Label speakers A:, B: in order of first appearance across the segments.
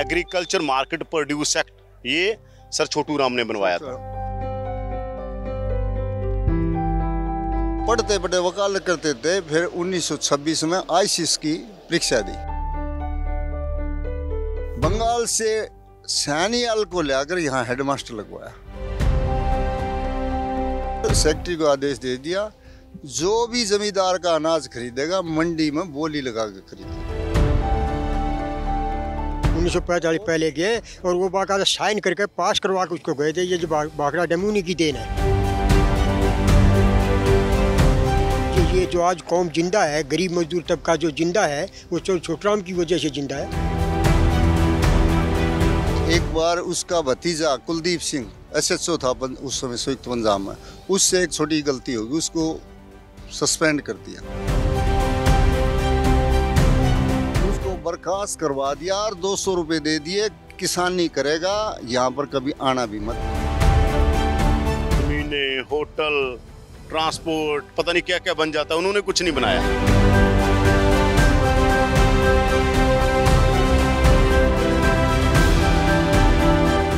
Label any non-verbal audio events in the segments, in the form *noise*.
A: Agriculture market produce act ये sir Chhotu Ram ने बनवाया था
B: पढ़ते पढ़ते वकालत करते थे फिर 1926 में आईसीएस की परीक्षा दी बंगाल से सैनियाल को लेकर यहाँ हेडमास्टर लगवाया सेक्रेटरी को आदेश दे दिया जो भी जमींदार का अनाज खरीदेगा मंडी में बोली लगा के खरीदेगा उन्नीस सौ पैंतालीस पहले गए और वो बाकायदा साइन करके पास
C: करवा के उसको गए थे ये जो भाखड़ा डैम उन्हीं की देन है कि ये जो आज कौम जिंदा है गरीब मजदूर तबका जो जिंदा है वो चोर छोटराम की वजह से जिंदा है
B: एक बार उसका भतीजा Kuldeep Singh S H O था उस समय संयुक्त पंजाब में उससे एक छोटी गलती होगी उसको सस्पेंड कर दिया बर्खास्त करवा दिया और दो सौ रुपये दे दिए किसानी करेगा यहाँ पर कभी
A: आना भी मत जमीने होटल ट्रांसपोर्ट पता नहीं क्या क्या बन जाता उन्होंने कुछ नहीं बनाया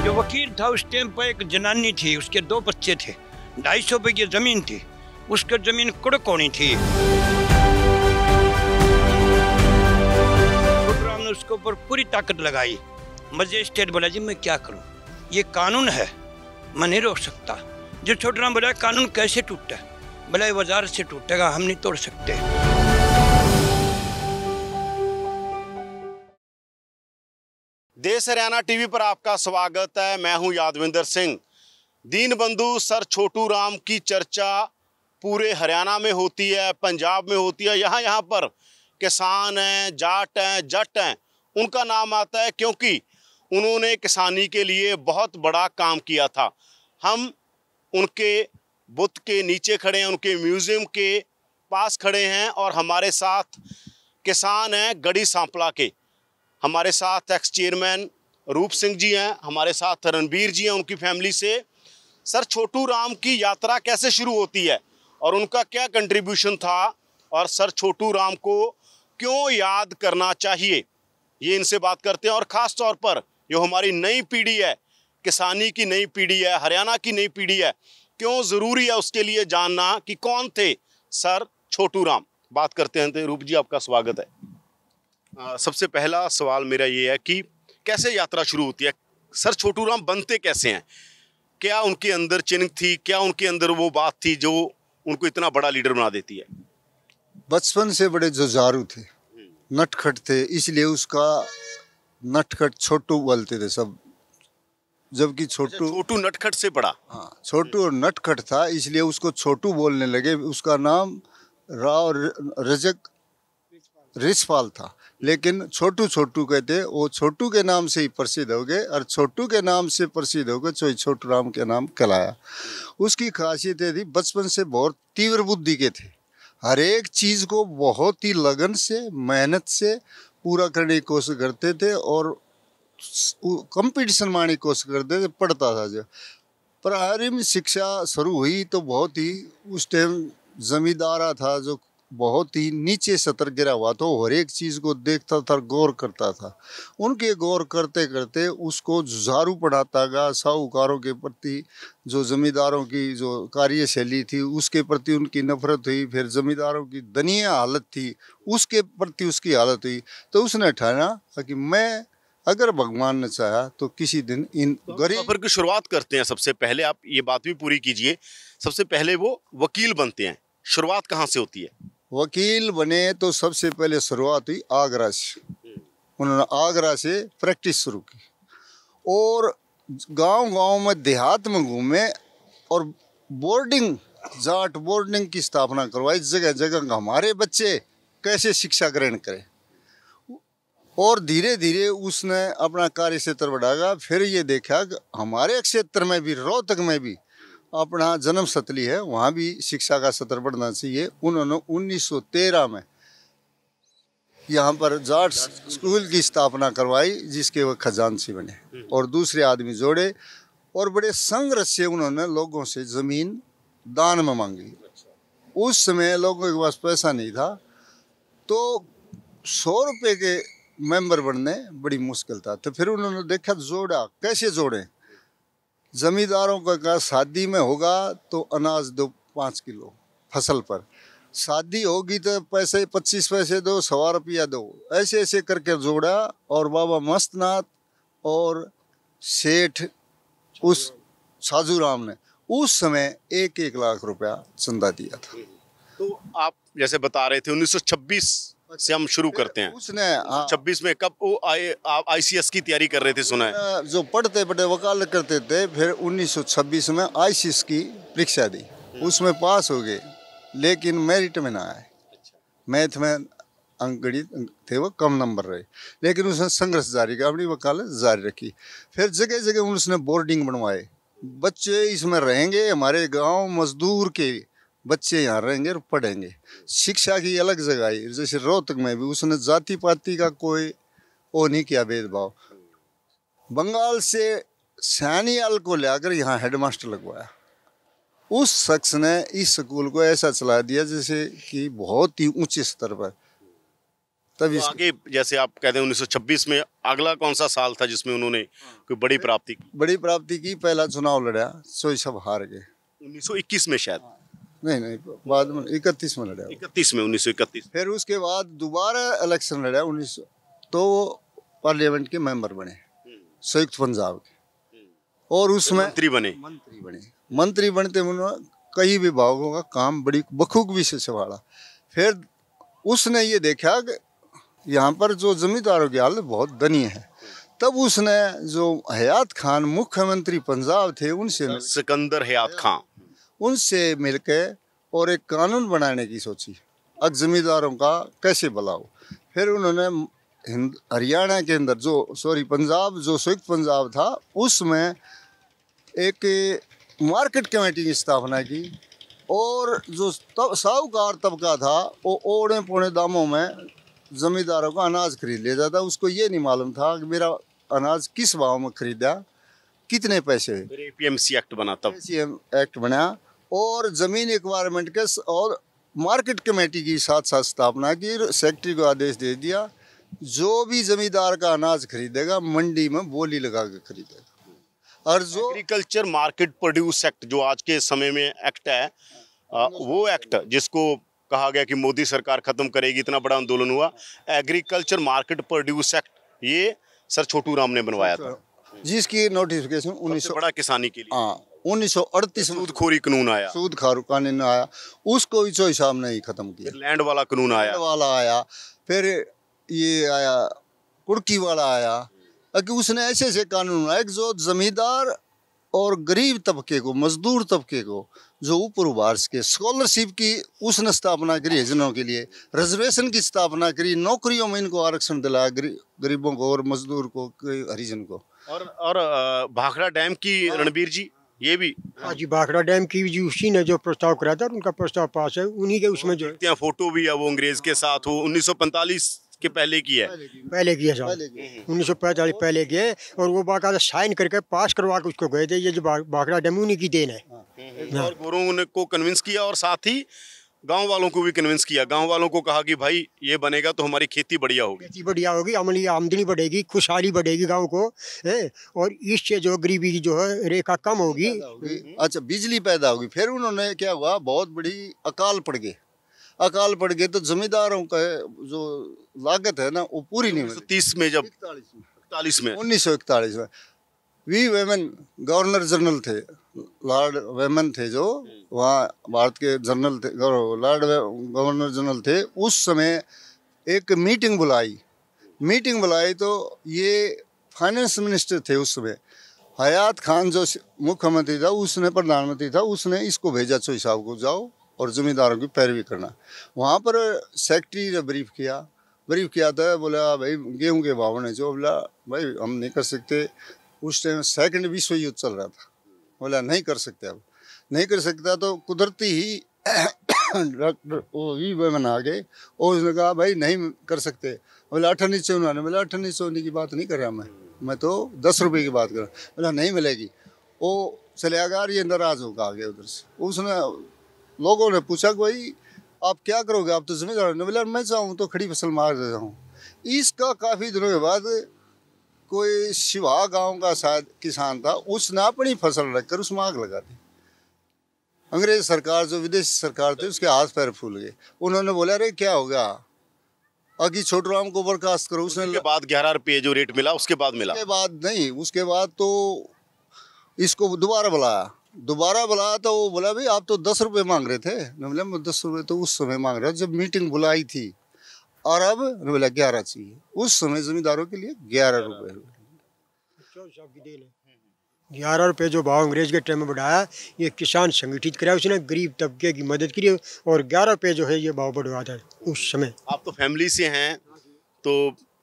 D: जो वकील था उस टाइम पर एक जनानी थी उसके दो बच्चे थे ढाई सौ रुपये की जमीन थी उसकी जमीन कुड़कोनी थी उसके ऊपर पूरी ताकत लगाई मजिस्ट्रेट स्टेट बोला जी मैं क्या करूँ ये कानून है मैं नहीं रोक सकता जो छोटना बोला कानून कैसे टूटता बोला बाजार से टूटेगा हम नहीं तोड़ सकते
A: देश हरियाणा टीवी पर आपका स्वागत है मैं हूं यादविंदर सिंह दीन बंधु सर छोटू राम की चर्चा पूरे हरियाणा में होती है पंजाब में होती है यहाँ यहाँ पर किसान हैं जाट हैं जट हैं उनका नाम आता है क्योंकि उन्होंने किसानी के लिए बहुत बड़ा काम किया था हम उनके बुत के नीचे खड़े हैं उनके म्यूज़ियम के पास खड़े हैं और हमारे साथ किसान हैं गढ़ी सांपला के हमारे साथ एक्स चेयरमैन रूप सिंह जी हैं हमारे साथ रणबीर जी हैं उनकी फैमिली से सर छोटू राम की यात्रा कैसे शुरू होती है और उनका क्या कंट्रीब्यूशन था और सर छोटू राम को क्यों याद करना चाहिए ये इनसे बात करते हैं और ख़ास तौर पर जो हमारी नई पीढ़ी है किसानी की नई पीढ़ी है हरियाणा की नई पीढ़ी है क्यों ज़रूरी है उसके लिए जानना कि कौन थे सर छोटू राम बात करते हैं तो रूप जी आपका स्वागत है आ, सबसे पहला सवाल मेरा ये है कि कैसे यात्रा शुरू होती है सर छोटू राम बनते कैसे हैं क्या उनके अंदर चिन्ह थी क्या उनके अंदर वो बात थी जो उनको इतना बड़ा लीडर बना देती है
B: बचपन से बड़े जुजारू थे नटखट थे इसलिए उसका नटखट छोटू बोलते थे सब जबकि अच्छा,
A: छोटू छोटू नटखट से बड़ा हाँ
B: छोटू और नटखट था इसलिए उसको छोटू बोलने लगे उसका नाम राव रजक रिचपाल था लेकिन छोटू छोटू कहते वो छोटू के नाम से ही प्रसिद्ध हो गए और छोटू के नाम से प्रसिद्ध हो गए छोटू राम के नाम कहलाया उसकी खासियत थी बचपन से बहुत तीव्र बुद्धि के थे हर एक चीज़ को बहुत ही लगन से मेहनत से पूरा करने की कोशिश करते थे और कंपटीशन मारने की कोशिश करते थे पढ़ता था जो प्रारंभ शिक्षा शुरू हुई तो बहुत ही उस टाइम जमींदारा था जो बहुत ही नीचे सतर गिरा हुआ था हर एक चीज़ को देखता था गौर करता था उनके गौर करते करते उसको जुझारू पढ़ाता गया साहूकारों के प्रति जो ज़मींदारों की जो कार्यशैली थी उसके प्रति उनकी नफरत हुई फिर ज़मींदारों की दनीय हालत थी उसके प्रति उसकी हालत हुई तो उसने ठाना कि मैं अगर भगवान ने चाहा तो किसी दिन इन तो
A: गरीब की शुरुआत करते हैं सबसे पहले आप ये बात भी पूरी कीजिए सबसे पहले वो वकील बनते हैं शुरुआत कहाँ से होती है
B: वकील बने तो सबसे पहले शुरुआत हुई आगरा से उन्होंने आगरा से प्रैक्टिस शुरू की और गांव गांव में देहात में घूमे और बोर्डिंग जाट बोर्डिंग की स्थापना करवाई जगह जगह हमारे बच्चे कैसे शिक्षा ग्रहण करें और धीरे धीरे उसने अपना कार्य क्षेत्र बढ़ाया फिर ये देखा कि हमारे क्षेत्र में भी रोहतक में भी अपना जन्म सतली है वहाँ भी शिक्षा का सत्र बढ़ना चाहिए उन्होंने 1913 में यहाँ पर जाट स्कूल की स्थापना करवाई जिसके वह खजानसी बने और दूसरे आदमी जोड़े और बड़े संघर्ष से उन्होंने लोगों से ज़मीन दान में मांगी उस समय लोगों के पास पैसा नहीं था तो सौ रुपये के मेंबर बनने बड़ी मुश्किल था तो फिर उन्होंने देखा जोड़ा कैसे जोड़ें ज़मींदारों का कहा शादी में होगा तो अनाज दो पाँच किलो फसल पर शादी होगी तो पैसे पच्चीस पैसे दो सवा रुपया दो ऐसे ऐसे करके जोड़ा और बाबा मस्त नाथ और सेठ उस साजू राम ने उस समय एक एक लाख रुपया चंदा दिया था
A: तो आप जैसे बता रहे थे 1926 से हम शुरू करते हैं उसने हाँ। छब्बीस में कब वो आईसीएस की तैयारी कर रहे थे सुना
B: है जो पढ़ते पढ़ते वकालत करते थे फिर 1926 में आईसीएस की परीक्षा दी हम्म। उसमें पास हो गए लेकिन मेरिट में ना आए मैथ अच्छा। में अंकड़ी थे वो कम नंबर रहे लेकिन उसने संघर्ष जारी किया अपनी वकालत जारी रखी फिर जगह जगह उसने बोर्डिंग बनवाए बच्चे इसमें रहेंगे हमारे गांव मजदूर के बच्चे यहाँ रहेंगे और पढ़ेंगे शिक्षा की अलग जगह है जैसे रोहतक में भी उसने जाति पाति का कोई वो नहीं किया भेदभाव बंगाल से सैनियाल को लेकर यहाँ हेडमास्टर लगवाया उस शख्स ने इस स्कूल को ऐसा चला दिया जैसे कि बहुत ही ऊंचे स्तर पर तभी तो आगे
A: जैसे आप कहते हैं 1926 में अगला कौन सा साल था जिसमें उन्होंने कोई बड़ी हाँ। प्राप्ति की
B: बड़ी प्राप्ति की पहला चुनाव लड़ा सो सब हार गए 1921 में शायद नहीं नहीं बाद में इकतीस में लड़ा इकतीस में उन्नीस सौ इकतीस फिर उसके बाद दोबारा इलेक्शन लड़ा उन्नीस तो पार्लियामेंट के मेंबर बने हम्म। संयुक्त पंजाब के हम्म। और उसमें मंत्री बने मंत्री बने मंत्री बनते उन्होंने कई विभागों का काम बड़ी बखूबी से संभाला फिर उसने ये देखा कि यहाँ पर जो जमींदारों की हालत बहुत दनीय है तब उसने जो हयात खान मुख्यमंत्री पंजाब थे उनसे
A: सिकंदर हयात खान
B: उनसे मिलकर और एक कानून बनाने की सोची अब ज़मींदारों का कैसे बुलाओ फिर उन्होंने हरियाणा के अंदर जो सॉरी पंजाब जो संयुक्त पंजाब था उसमें एक मार्केट कमेटी की स्थापना की और जो तब साहूकार तबका था वो ओड़े पौने दामों में ज़मींदारों का अनाज खरीद लिया जाता उसको ये नहीं मालूम था कि मेरा अनाज किस भाव में खरीदा कितने पैसे
A: पी एम सी एक्ट बना तब
B: एम एक्ट बनाया और ज़मीन रिक्वायरमेंट के और मार्केट कमेटी की साथ साथ स्थापना की सेक्रेटरी को आदेश दे दिया जो भी ज़मींदार का अनाज खरीदेगा मंडी में बोली लगा के खरीदेगा और जो
A: एग्रीकल्चर मार्केट प्रोड्यूस एक्ट जो आज के समय में एक्ट है आ, वो एक्ट जिसको कहा गया कि मोदी सरकार ख़त्म करेगी इतना बड़ा आंदोलन हुआ एग्रीकल्चर मार्केट प्रोड्यूस एक्ट ये सर छोटू राम ने बनवाया था जिसकी नोटिफिकेशन उन्नीस बड़ा किसानी के लिए हाँ 1938 में सूदखोरी कानून आया
B: सूद खारू कानून आया उसको हिसाब नहीं खत्म किया लैंड वाला कानून आया वाला आया फिर ये आया कुड़की वाला आया कि उसने ऐसे ऐसे कानून जो जमींदार और गरीब तबके को मजदूर तबके को जो ऊपर उबार सके स्कॉलरशिप की उसने स्थापना करी हजनों के लिए रिजर्वेशन की स्थापना करी नौकरियों में इनको आरक्षण दिलाया गरीबों को और मजदूर को हरिजन को
A: और और भाखड़ा डैम की हाँ। रणबीर जी ये भी जी बाखड़ा
C: डैम की भी जी उसी ने जो प्रस्ताव कराया था उनका प्रस्ताव पास है
A: उन्हीं के उसमें जो है फोटो भी है वो अंग्रेज के साथ हो 1945 के पहले की है
C: पहले की है उन्नीस सौ पैंतालीस पहले की है और वो बाकायदा साइन करके पास करवा के उसको गए थे ये जो बाखड़ा डैम उन्हीं की देन है हाँ।
A: हम्म, हम्म। और गुरु को कन्विंस किया और साथ ही गांव वालों को भी कन्विंस किया गांव वालों को कहा कि भाई ये बनेगा तो हमारी खेती बढ़िया होगी
C: खेती बढ़िया होगी अमली आमदनी बढ़ेगी खुशहाली बढ़ेगी गांव को है और इससे जो गरीबी जो है
B: रेखा कम होगी अच्छा बिजली पैदा होगी फिर उन्होंने क्या हुआ बहुत बड़ी अकाल पड़ गई अकाल पड़ गई तो जमींदारों का जो लागत है ना वो पूरी नहीं हुई
A: तीस में जब इकतालीस में उन्नीस
B: सौ इकतालीस में वी वेमेन गवर्नर जनरल थे लॉर्ड वेमन थे जो वहाँ भारत के जनरल थे लॉर्ड गवर्नर जनरल थे उस समय एक मीटिंग बुलाई मीटिंग बुलाई तो ये फाइनेंस मिनिस्टर थे उस समय हयात खान जो मुख्यमंत्री था उसने प्रधानमंत्री था उसने इसको भेजा चोई साहब को जाओ और ज़मींदारों की पैरवी करना वहाँ पर सेक्रेटरी ने ब्रीफ किया ब्रीफ किया था तो बोला भाई गेहूँ के भाव ने जो बोला भाई हम नहीं कर सकते उस टाइम सेकंड विश्व युद्ध चल रहा था बोला नहीं कर सकते अब नहीं कर सकता तो कुदरती ही *coughs* डॉक्टर वो ही वेमन आ गए और उसने कहा भाई नहीं कर सकते बोला अठन्नी सौ उन्होंने बोला अठन्नी सौ की बात नहीं कर रहा मैं मैं तो दस रुपये की बात कर रहा बोला नहीं मिलेगी वो चले आ और ये नाराज होगा आगे उधर से उसने लोगों ने पूछा कि भाई आप क्या करोगे आप तो जिम्मेदार बोला मैं चाहूँ तो खड़ी फसल मार देता हूँ इसका काफ़ी दिनों के बाद कोई शिवा गांव का शायद किसान था उसने अपनी फसल रखकर उसमें आग लगा दी अंग्रेज सरकार जो विदेशी सरकार थी उसके हाथ पैर फूल गए उन्होंने बोला अरे क्या हो गया आगे छोटू राम को बर्खास्त करो उसने उसके
A: बाद ग्यारह रुपये जो रेट मिला उसके बाद मिला उसके
B: बाद नहीं उसके बाद तो इसको दोबारा बुलाया दोबारा बुलाया तो वो बोला भाई आप तो दस रुपये मांग रहे थे मैं बोला दस रुपये तो उस समय मांग रहा जब मीटिंग बुलाई थी और अब बोला ग्यारह चाहिए उस समय जमींदारों के लिए ग्यारह रुपए हम्म, हम्म। ग्यारह रुपए
C: जो भाव अंग्रेज के टाइम में बढ़ाया ये किसान संगठित कराया उसने गरीब तबके की मदद की और ग्यारह रुपए जो है ये भाव बढ़वा था उस समय
A: आप तो फैमिली से हैं तो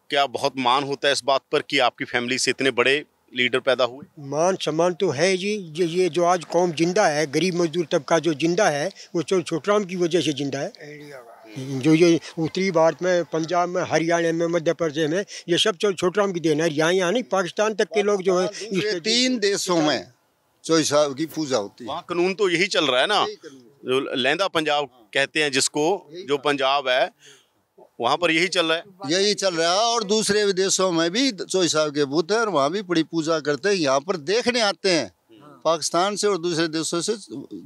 A: क्या बहुत मान होता है इस बात पर कि आपकी फैमिली से इतने बड़े लीडर पैदा हुए
C: मान सम्मान तो है जी ये ये जो आज कौम जिंदा है गरीब मजदूर तबका जो जिंदा है वो चोर छोटराम की वजह से जिंदा है जो ये उत्तरी भारत में पंजाब में हरियाणा में मध्य प्रदेश में ये सब छोटराम की देन है यहाँ यहाँ नहीं पाकिस्तान तक के लोग जो है तो तीन देशों में
B: चोई साहब की पूजा होती
A: है कानून तो यही चल रहा है ना जो लहदा पंजाब हाँ। कहते हैं जिसको जो पंजाब है वहाँ पर यही चल रहा
B: है यही चल रहा है और दूसरे विदेशों में भी चोई साहब के बुत है और वहाँ भी बड़ी पूजा करते हैं यहाँ पर देखने आते हैं पाकिस्तान से और दूसरे देशों से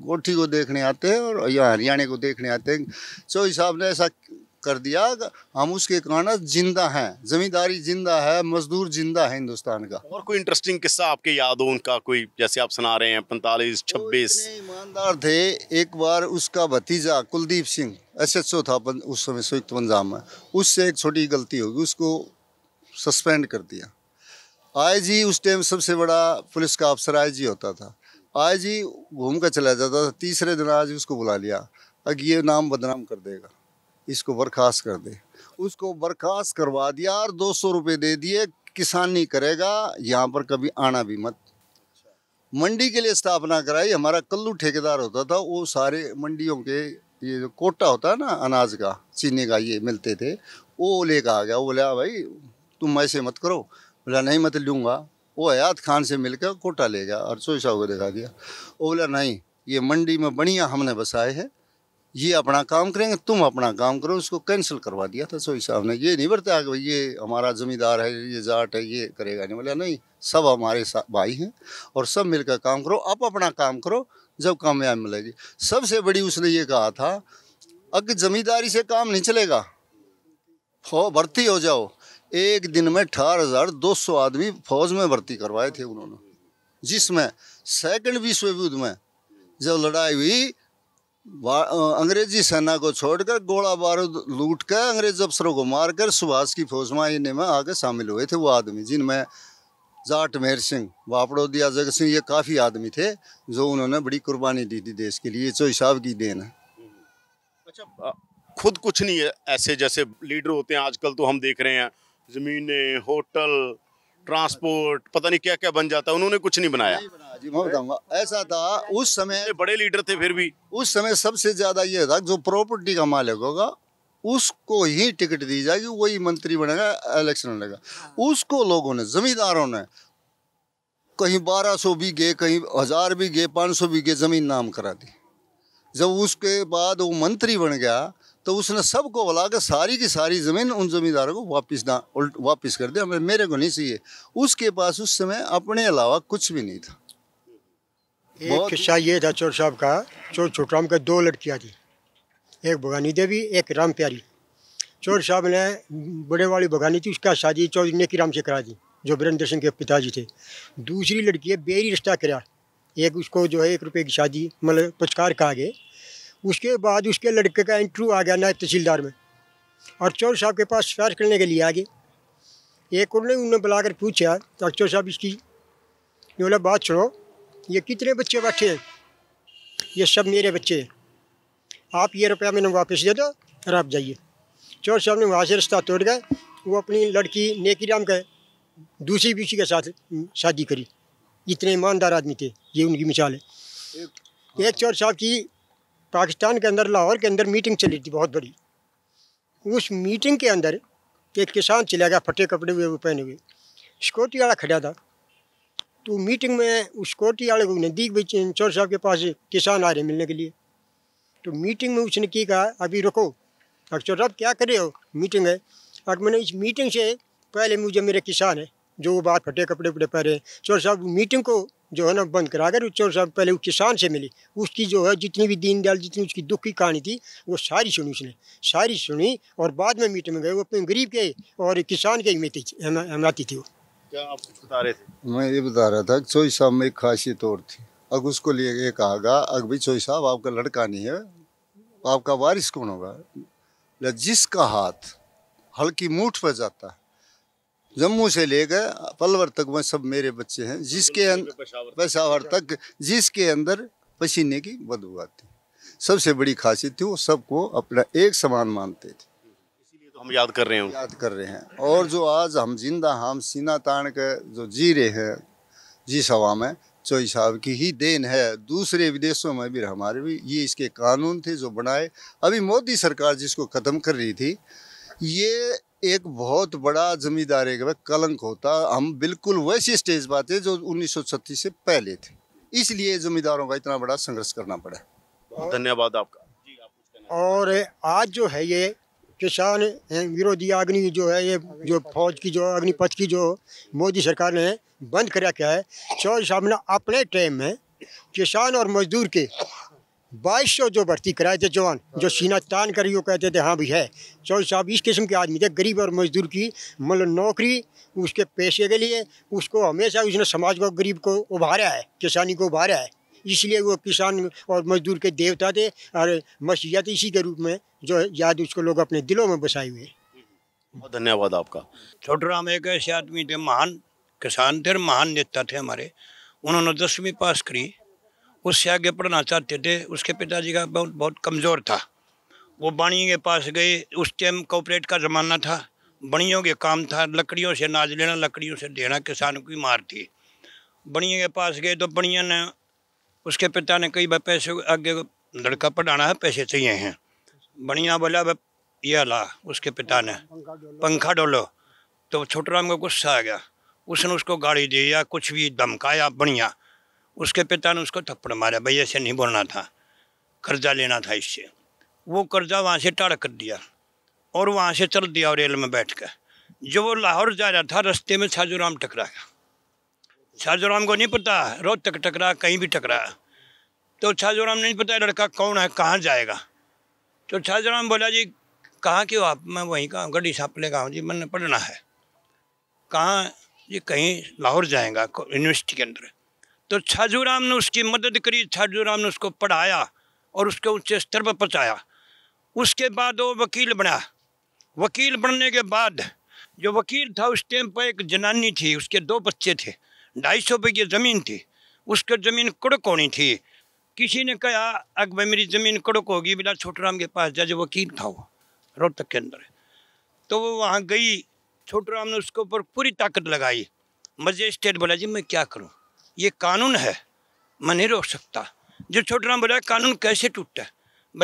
B: कोठी को देखने आते हैं और या हरियाणा को देखने आते हैं चौधरी साहब ने ऐसा कर दिया हम उसके कारण जिंदा हैं जमींदारी जिंदा है मजदूर जिंदा है हिंदुस्तान का
A: और कोई इंटरेस्टिंग किस्सा आपके याद हो उनका कोई जैसे आप सुना रहे हैं पैंतालीस छब्बीस
B: ईमानदार थे एक बार उसका भतीजा Kuldeep Singh S H O था उस समय संयुक्त पंजाब में उससे एक छोटी गलती होगी उसको सस्पेंड कर दिया आईजी उस टाइम सबसे बड़ा पुलिस का अफसर आईजी होता था आईजी घूम कर चला जाता था तीसरे दिन आज उसको बुला लिया अब ये नाम बदनाम कर देगा इसको बर्खास्त कर दे उसको बर्खास्त करवा दिया और दो सौ रुपये दे दिए किसान नहीं करेगा यहाँ पर कभी आना भी मत मंडी के लिए स्थापना कराई हमारा कल्लू ठेकेदार होता था वो सारे मंडियों के ये जो कोटा होता है ना अनाज का चीनी का ये मिलते थे वो लेकर आ गया वो बोला भाई तुम ऐसे मत करो बोला नहीं मैं तो लूँगा वो हयात खान से मिलकर कोटा ले गया और सोई साहू को दिखा दिया वो बोला नहीं ये मंडी में बढ़िया हमने बसाए है ये अपना काम करेंगे तुम अपना काम करो उसको कैंसिल करवा दिया था सोई साहब ने ये नहीं बरता कि ये हमारा ज़मींदार है ये जाट है ये करेगा नहीं बोला नहीं सब हमारे भाई हैं और सब मिलकर काम करो आप अपना काम करो जब कामयाब मिलेगी सबसे बड़ी उसने ये कहा था अब जमींदारी से काम नहीं चलेगा हो भर्ती हो जाओ एक दिन में अठारह हज़ार दो सौ आदमी फौज में भर्ती करवाए थे उन्होंने जिसमें सेकंड विश्व युद्ध में जब लड़ाई हुई अंग्रेजी सेना को छोड़कर गोला बारूद लूट कर अंग्रेज अफसरों को मारकर सुभाष की फौज मायने में आके शामिल हुए थे वो आदमी जिनमें जाट मेहर सिंह वापड़ोदिया जगत सिंह ये काफ़ी आदमी थे जो उन्होंने बड़ी कुर्बानी दी थी देश के लिए जो हिसाब की देन है
A: अच्छा खुद कुछ नहीं है ऐसे जैसे लीडर होते हैं आजकल तो हम देख रहे हैं ज़मीनें होटल ट्रांसपोर्ट पता नहीं क्या क्या बन जाता उन्होंने कुछ नहीं बनाया जी मैं
B: बताऊंगा ऐसा था उस समय बड़े लीडर थे फिर भी उस समय सबसे ज्यादा ये था जो प्रॉपर्टी का मालिक होगा उसको ही टिकट दी जाएगी वही मंत्री बनेगा इलेक्शन लड़ेगा हाँ। उसको लोगों ने जमींदारों ने कहीं बारह भी बीघे कहीं हजार बीघे भी बीघे जमीन नाम करा दी जब उसके बाद वो मंत्री बन गया तो उसने सबको बुला के सारी की सारी ज़मीन उन ज़मींदारों को वापस ना उल्ट वापस कर दिया हमें मेरे को नहीं चाहिए उसके पास उस समय अपने अलावा कुछ भी नहीं था एक किस्सा ये था चोर साहब का चोर छोटाराम का दो लड़कियाँ थी
C: एक भगानी देवी एक राम प्यारी चोर साहब ने बड़े वाली भगानी थी उसका शादी चौधरी नेकी राम से करा दी जो वीरेंद्र सिंह के पिताजी थे दूसरी लड़की है बेरी रिश्ता कराया एक उसको जो है एक रुपये की शादी मतलब पुचकार कहा गया उसके बाद उसके लड़के का इंटरव्यू आ गया नायब तहसीलदार में और चोर साहब के पास सर्च करने के लिए आ गए एक और नहीं उन्होंने बुलाकर पूछा तो अक्षर साहब इसकी बोला बात छोड़ो ये कितने बच्चे बैठे हैं ये सब मेरे बच्चे हैं आप ये रुपया मैंने वापस दे दो और आप जाइए चोर साहब ने वहाँ से रास्ता तोड़ गए वो अपनी लड़की नेकी राम के दूसरी बीसी के साथ शादी करी इतने ईमानदार आदमी थे ये उनकी मिसाल है एक चोर साहब की पाकिस्तान के अंदर लाहौर के अंदर मीटिंग चली थी बहुत बड़ी उस मीटिंग के अंदर एक किसान चला गया फटे कपड़े हुए वो पहने हुए सिक्योरिटी वाला खड़ा था तो मीटिंग में उस सिक्योरिटी वाले को नज़दीक भी चोर साहब के पास किसान आ रहे मिलने के लिए तो मीटिंग में उसने की कहा अभी रुको अब चोर साहब क्या करे हो मीटिंग है अगर मैंने इस मीटिंग से पहले मुझे मेरे किसान है जो वो बात फटे कपड़े उपड़े पहरे चोर साहब मीटिंग को जो है ना बंद करा कर चोर साहब पहले उस किसान से मिली उसकी जो है जितनी भी दीनदयाल जितनी उसकी दुख की कहानी थी वो सारी सुनी उसने सारी सुनी और बाद में मीटिंग में गए वो अपने गरीब के और किसान के हमाती थी वो
A: क्या आप कुछ बता रहे
B: थे मैं ये बता रहा था चोई साहब में एक खासियत और थी अब उसको लिए ये कहा गया अग भाई चोई साहब आपका लड़का नहीं है आपका वारिस कौन होगा जिसका हाथ हल्की मूठ पर जाता है जम्मू से लेकर पलवर तक वह सब मेरे बच्चे हैं जिसके अंदर पेशावर तक जिसके अंदर पसीने की बदबू आती सबसे बड़ी खासियत थी वो सबको अपना एक समान मानते थे तो हम याद कर रहे हैं याद कर रहे हैं और जो आज हम जिंदा हम सीना ताण के जो जी रहे हैं जी सवा में चोई साहब की ही देन है दूसरे विदेशों में भी हमारे भी ये इसके कानून थे जो बनाए अभी मोदी सरकार जिसको ख़त्म कर रही थी ये एक बहुत बड़ा जमींदारी का कलंक होता हम बिल्कुल वैसी स्टेज पर आते जो 1936 से पहले थे इसलिए जमींदारों का इतना बड़ा संघर्ष करना पड़ा
A: धन्यवाद आपका
B: और
C: आज जो है ये किसान विरोधी अग्नि जो है ये जो फौज की जो अग्निपथ की जो मोदी सरकार ने बंद करा क्या है चौधरी साहब ने अपने टाइम में किसान और मजदूर के बाईस सौ जो भर्ती कराए थे जवान जो हाँ। सीना तान कर वो कहते थे हाँ भी है चौधरी साहब इस किस्म के आदमी थे गरीब और मजदूर की मतलब नौकरी उसके पैसे के लिए उसको हमेशा उसने समाज को गरीब को उभारा है किसानी को उभारा है इसलिए वो किसान और मजदूर के देवता थे और मसीहत इसी के रूप में जो है याद उसको लोग अपने दिलों में बसाए हुए
D: बहुत धन्यवाद आपका छोटू राम एक ऐसे आदमी थे महान किसान थे महान नेता थे हमारे उन्होंने दसवीं पास करी उससे आगे पढ़ना चाहते थे उसके पिताजी का बहुत बहुत कमज़ोर था वो बाणी के पास गए उस टाइम कॉपरेट का ज़माना था बणियों के काम था लकड़ियों से नाज लेना लकड़ियों से देना किसान की मार थी बणियों के पास गए तो बणिया ने उसके पिता ने कई बार पैसे आगे लड़का पढ़ाना है पैसे चाहिए हैं बणिया बोला ये ला उसके पिता ने पंखा डोलो तो छोटराम को गुस्सा आ गया उसने उसको गाड़ी दी या कुछ भी धमकाया बढ़िया उसके पिता ने उसको थप्पड़ मारा भाई ऐसे नहीं बोलना था कर्जा लेना था इससे वो कर्जा वहाँ से टाड़ कर दिया और वहाँ से चल दिया रेल में बैठ कर जब वो लाहौर जा रहा था रस्ते में साजूराम टकरा गया साजूराम को नहीं पता रोज तक टकरा कहीं भी टकरा तो साजूराम नहीं पता लड़का कौन है कहाँ जाएगा तो साजूराम बोला जी कहाँ क्यों आप मैं वहीं का गढ़ी सापले का हूँ जी मैंने पढ़ना है कहाँ जी कहीं लाहौर जाएगा यूनिवर्सिटी के अंदर तो छाजूराम ने उसकी मदद करी छाजूराम ने उसको पढ़ाया और उसके ऊंचे स्तर पर पहुँचाया उसके बाद वो वकील बना वकील बनने के बाद जो वकील था उस टाइम पर एक जनानी थी उसके दो बच्चे थे ढाई सौ रुपये की ज़मीन थी उसकी ज़मीन कड़क होनी थी किसी ने कहा अग भाई मेरी ज़मीन कड़क होगी बिना राम के पास जा जो वकील था वो रोहतक के अंदर तो वो वहाँ गई छोटू राम ने उसके ऊपर पूरी ताकत लगाई मजिस्ट्रेट बोला जी मैं क्या करूँ ये कानून है मैं नहीं रोक सकता जो राम बोला कानून कैसे टूटता है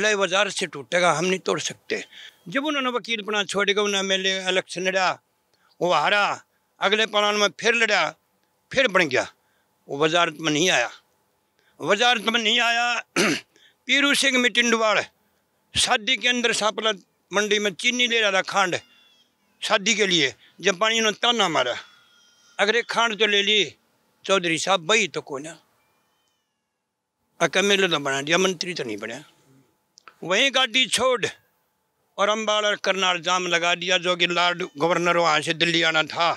D: ये वजारत से टूटेगा हम नहीं तोड़ सकते जब उन्होंने वकील बना गया उन्होंने मेले इलेक्शन लड़ा वो हारा अगले पड़ाव में फिर लड़ा फिर बन गया वो वजारत में नहीं आया वजारत में नहीं आया *clears throat* पीरू सिंह मिटिंडवाड़ शादी के अंदर सापला मंडी में चीनी ले रहा था खांड शादी के लिए जब पानी उन्होंने ताना मारा अगर एक खांड तो ले ली चौधरी साहब बही तो को ना तो बना दिया मंत्री तो नहीं बना वहीं गाड़ी छोड़ और अम्बाड़ा और करनाल जाम लगा दिया जो कि लॉर्ड गवर्नर वहाँ से दिल्ली आना था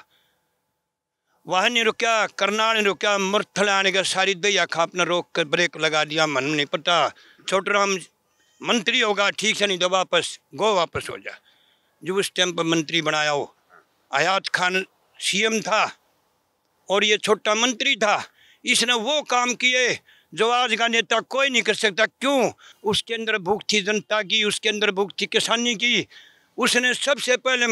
D: वहां ने रुकया करनाल ने रुकया मुरथल आने का सारी दैया खा अपना रोक कर ब्रेक लगा दिया मन नहीं पता छोटू राम मंत्री होगा ठीक से नहीं तो वापस गो वापस हो जा जो उस टाइम पर मंत्री बनाया हो आयात खान सीएम था और ये छोटा मंत्री था इसने वो काम किए जो आज का नेता कोई नहीं कर सकता क्यों उसके अंदर भूख थी जनता की उसके अंदर भूख थी किसानी की उसने सबसे पहले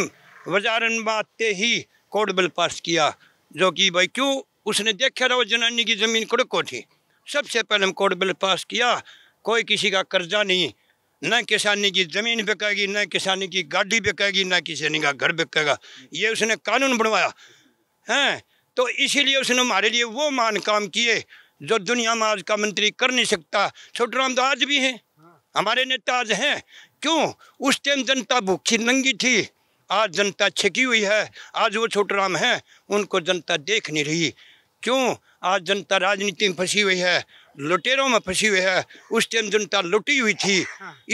D: वजारन बांटते ही कोड बिल पास किया जो कि भाई क्यों उसने देखा था वो जनानी की ज़मीन कड़को थी सबसे पहले कोड बिल पास किया कोई किसी का कर्जा नहीं न किसानी की ज़मीन बिकेगी न किसानी की गाड़ी बिकेगी न किसानी का घर बिकेगा ये उसने कानून बनवाया हैं हाँ, तो इसीलिए उसने हमारे लिए वो मान काम किए जो दुनिया में आज का मंत्री कर नहीं सकता छोटू राम तो आज भी हैं हमारे नेता आज हैं क्यों उस टाइम जनता भूखी नंगी थी आज जनता छिकी हुई है आज वो छोटू राम हैं उनको जनता देख नहीं रही क्यों आज जनता राजनीति में फंसी हुई है लुटेरों में फंसी हुई है उस टाइम जनता लुटी हुई थी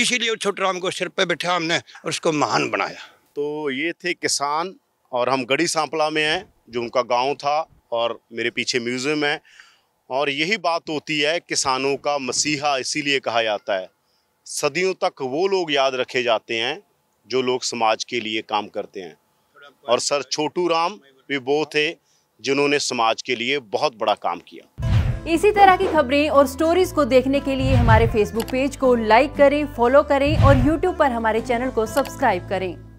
D: इसीलिए छोटू राम को सिर पर बैठा हमने उसको महान बनाया
A: तो ये थे किसान और हम गढ़ी सांपला में हैं जो उनका गांव था और मेरे पीछे म्यूज़ियम है और यही बात होती है किसानों का मसीहा इसीलिए कहा जाता है सदियों तक वो लोग याद रखे जाते हैं जो लोग समाज के लिए काम करते हैं और सर छोटू राम भी वो थे जिन्होंने समाज के लिए बहुत बड़ा काम किया
D: इसी तरह की खबरें और स्टोरीज को देखने के लिए हमारे फेसबुक पेज को लाइक करें फॉलो करें और यूट्यूब पर हमारे चैनल को सब्सक्राइब करें